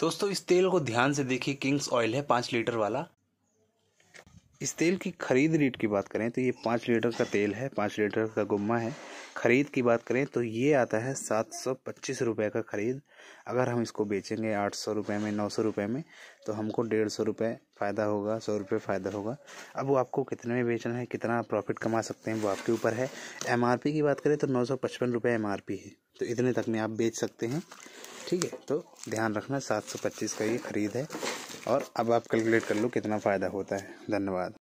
दोस्तों इस तेल को ध्यान से देखिए किंग्स ऑयल है पाँच लीटर वाला इस तेल की खरीद रेट की बात करें तो ये पाँच लीटर का तेल है पाँच लीटर का गुम्मा है ख़रीद की बात करें तो ये आता है सात सौ पच्चीस रुपये का ख़रीद अगर हम इसको बेचेंगे आठ सौ रुपये में नौ सौ रुपये में तो हमको डेढ़ सौ रुपये फ़ायदा होगा सौ रुपये फ़ायदा होगा अब वो आपको कितने में बेचना है कितना प्रॉफिट कमा सकते हैं वो आपके ऊपर है एम की बात करें तो नौ सौ पचपन रुपये एम है तो इतने तक में आप बेच सकते हैं ठीक है तो ध्यान रखना सात सौ पच्चीस का ये ख़रीद है और अब आप कैलकुलेट कर लो कितना फ़ायदा होता है धन्यवाद